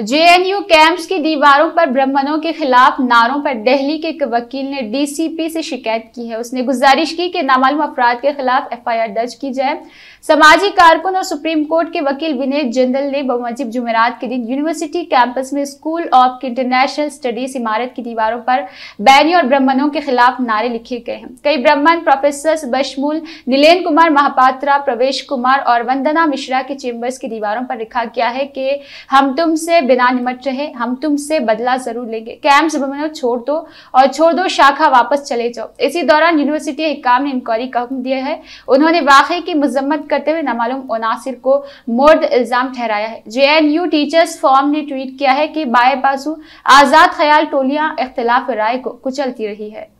JNU camps की दीवारों पर ब्राह्मणों के खिलाफ नारों पर दिल्ली के एक वकील ने डीसीपी से शिकायत की है उसने गुजारिश की कि नामालूम अफराद के खिलाफ एफआईआर दर्ज की जाए समाजी कारकुन और सुप्रीम कोर्ट के वकील विनय जिंदल ने बमजिब जुमेरात के दिन यूनिवर्सिटी कैंपस में स्कूल ऑफ इंटरनेशनल स्टडीज इमारत की दीवारों पर बैनी और ब्राह्मणों के खिलाफ नारे लिखे गए हैं कई ब्राह्मण प्रोफेसर बशमूल नीलेन कुमार महापात्रा प्रवेश कुमार और वंदना मिश्रा के चेम्बर्स की दीवारों पर लिखा गया है कि हम तुमसे बिना निमट रहे हम तुमसे बदला जरूर लेंगे कैम सुब्रमण्यम छोड़ दो और छोड़ दो शाखा वापस चले जाओ इसी दौरान यूनिवर्सिटी हकाम ने इंक्वायरी का हुक्म दिया है उन्होंने वाकई की मजम्मत करते हुए नामालूम अनासिर को मर्द इल्ज़ाम ठहराया है जे टीचर्स फॉर्म ने ट्वीट किया है कि बाएँ बाजू आज़ाद ख्याल टोलियाँ इख्तलाफ राय को कुचलती रही है